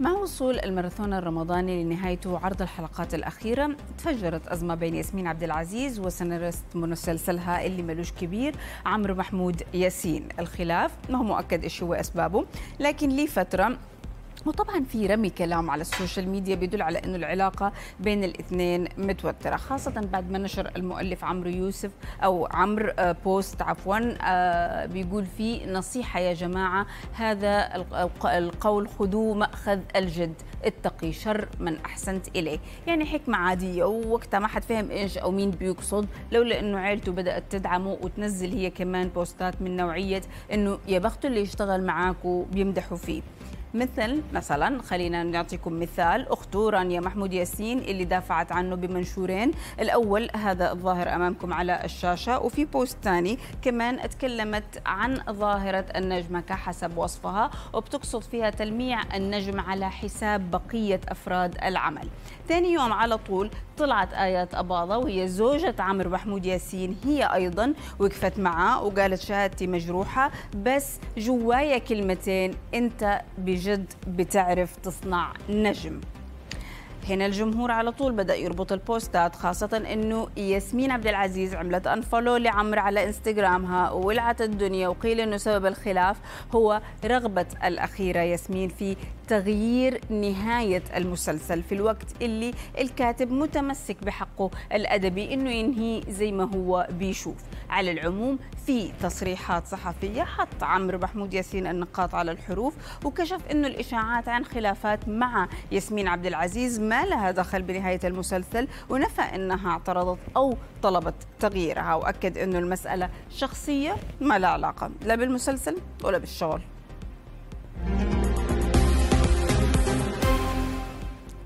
مع وصول الماراثون الرمضاني لنهايته عرض الحلقات الأخيرة تفجرت أزمة بين ياسمين عبد العزيز وسيناريست مسلسلها اللي ملوش كبير عمرو محمود ياسين الخلاف ما هو مؤكد إيش هو أسبابه لكن لفترة وطبعا في رمي كلام على السوشيال ميديا بيدل على انه العلاقه بين الاثنين متوتره خاصه بعد ما نشر المؤلف عمرو يوسف او عمرو آه، بوست عفوا آه، بيقول فيه نصيحه يا جماعه هذا القول خذوه ماخذ الجد اتقي شر من احسنت اليه يعني حكمه عاديه ووقتها ما حد فهم ايش او مين بيقصد لولا انه عيلته بدات تدعمه وتنزل هي كمان بوستات من نوعيه انه يا بخت اللي يشتغل معاك وبيمدحوا فيه مثل مثلا خلينا نعطيكم مثال أخته رانيا محمود ياسين اللي دافعت عنه بمنشورين الأول هذا الظاهر أمامكم على الشاشة وفي بوست ثاني كمان اتكلمت عن ظاهرة النجمه كحسب وصفها وبتقصد فيها تلميع النجم على حساب بقية أفراد العمل ثاني يوم على طول طلعت آيات أباضة وهي زوجة عمرو محمود ياسين هي أيضا وقفت معاه وقالت شهادتي مجروحة بس جوايا كلمتين أنت بجد جد بتعرف تصنع نجم هنا الجمهور على طول بدا يربط البوستات خاصه انه ياسمين عبد العزيز عملت انفولو لعمر على انستغرامها ولعت الدنيا وقيل انه سبب الخلاف هو رغبه الاخيره ياسمين في تغيير نهايه المسلسل في الوقت اللي الكاتب متمسك بحقه الادبي انه ينهي زي ما هو بيشوف على العموم في تصريحات صحفية حط عمرو محمود ياسين النقاط على الحروف وكشف أن الإشاعات عن خلافات مع ياسمين عبد العزيز ما لها دخل بنهاية المسلسل ونفى أنها اعترضت أو طلبت تغييرها وأكد أن المسألة شخصية ما لها علاقة لا بالمسلسل ولا بالشغل